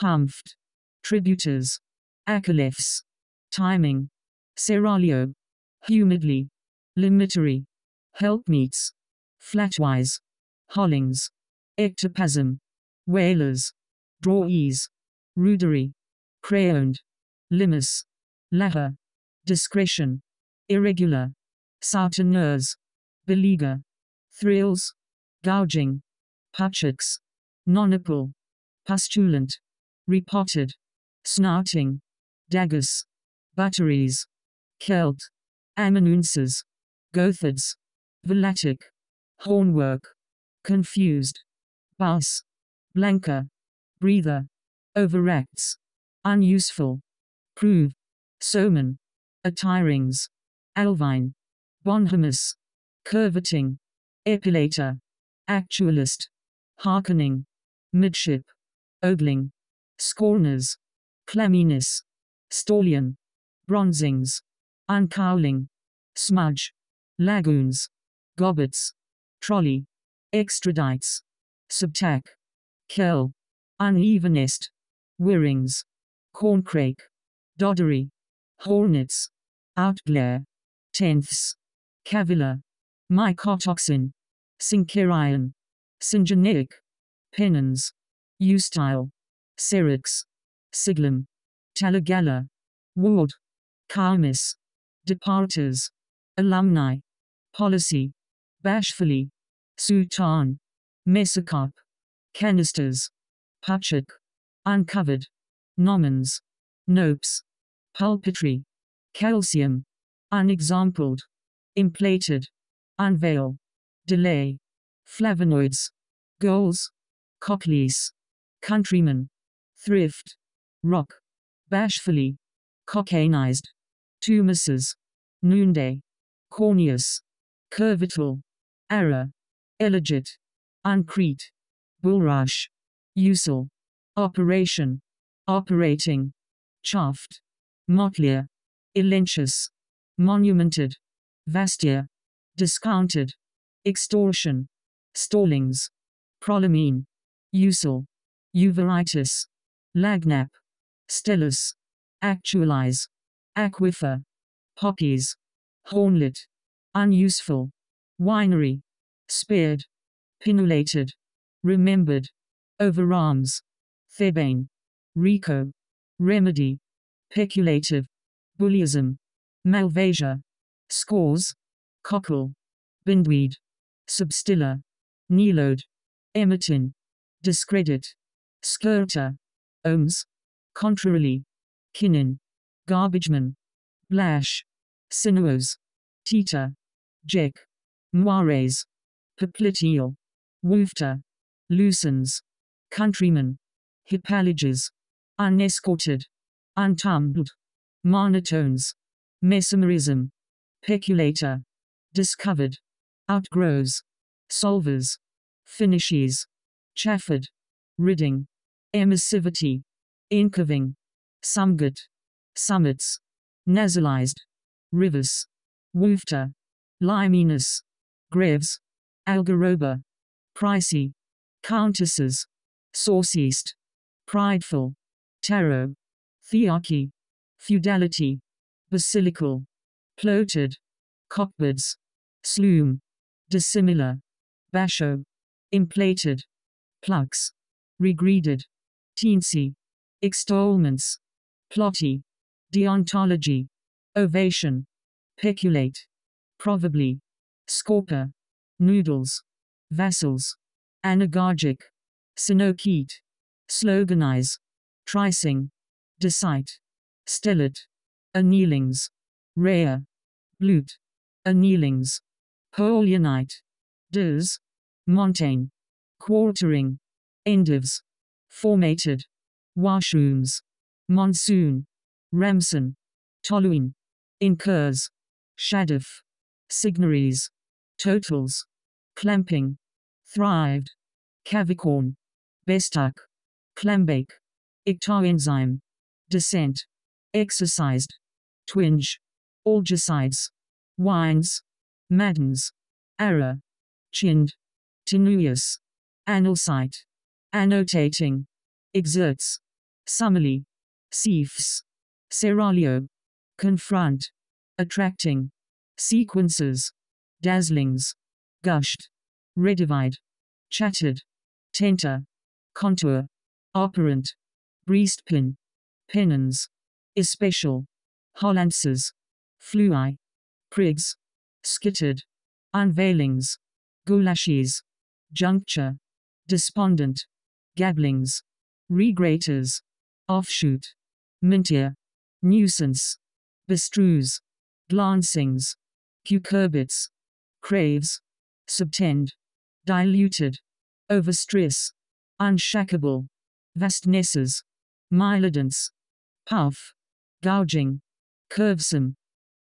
Humphed. tributers, Acolyphs. Timing. Seraglio. Humidly. Limitary. Helpmeets. Flatwise. Hollings. ectopasm, Whalers. Drawees. Rudery. Crayoned. Limus. Laher. Discretion. Irregular. Souteneurs. Beleaguer. Thrills. Gouging. Putchicks. Nonipal. Pustulant. Repotted, snorting, daggers, batteries, kelt, amanuenses, gothards, velatic, hornwork, confused, bass, blanca, breather, overacts, unuseful, prove, soman, attirings, alvine, bonhamus, curveting, epilator, actualist, hearkening, midship, ogling, scorners, clamminess, stallion, bronzings, uncowling, smudge, lagoons, gobbets, trolley, extradites, subtac, kell, unevenest, wirings, corncrake, doddery, hornets, outglare, tenths, cavilla, mycotoxin, synchirian, syngeneic, pennons, eustyle, Syrix, Siglum, Talagala, Ward, Calmis, Departers, Alumni, Policy, Bashfully, Sutan, Mesakop, Canisters, Pachuk, Uncovered, Nomans, Nopes, Pulpitry, Calcium, Unexampled, Implated, Unveil, Delay, Flavonoids, Goals, Cocklease, Countrymen, thrift, rock, bashfully, cocaineized, tumorses, noonday, corneus, curvital, error, illegit, uncrete, bulrush, usal, operation, operating, chuffed, motlier, illentious, monumented, vastia, discounted, extortion, stallings, prolamine, usal, uveitis, Lagnap, Stellus, Actualize, Aquifer, Poppies, Hornlet, Unuseful, Winery, speared, Pinulated, Remembered, Overarms, Thebane, Rico, Remedy, Peculative, Bullyism, Malvasia, Scores, Cockle, Bindweed, Substilla, Nelode, Emerton, Discredit, Skirter, Ohms. Contrarily. Kinnin. Garbageman. Blash. Sinuos. Tita. Jek. Muares. Popliteal. Woofter. Lucens. Countryman. Hippaliges. Unescorted. Untumbled. Monotones. Mesmerism. Peculator. Discovered. Outgrows. Solvers. Finishes. Chafford. Ridding emissivity, incoving, sumgut, summits, nasalized, rivers, woofta, limeanus, graves, algaroba, pricey, countesses, sauciest, prideful, tarot, thearchy, feudality, basilical, ploted, cockbirds, sloom, dissimilar, basho, implated, plucks, regreeded teensy, extolments, plotty, deontology, ovation, peculate, probably, scorper, noodles, vassals, anagogic, synokete, sloganize, tricing, decite, stellate, annealings, rare, blute, annealings, polionite, does montane, quartering, endives formatted, washrooms, monsoon, remsen, toluene, incurs, shadif, signaries, totals, clamping, thrived, cavicorn, bestuk, clambake, ictoenzyme, descent, exercised, twinge, algicides, wines, maddens, error, chind, tenuous, analcite, annotating, exerts, summary, sieves, seraglio, confront, attracting, sequences, dazzlings, gushed, redivide, chattered, tenter, contour, operant, breastpin, pennons, especial, hollances, flui, prigs, skittered, unveilings, goulashes, juncture, despondent, gablings, regraters, offshoot, mintier, nuisance, bestrews, glancings, cucurbits, craves, subtend, diluted, overstress, unshackable, vastnesses, myelodence, puff, gouging, curvesome,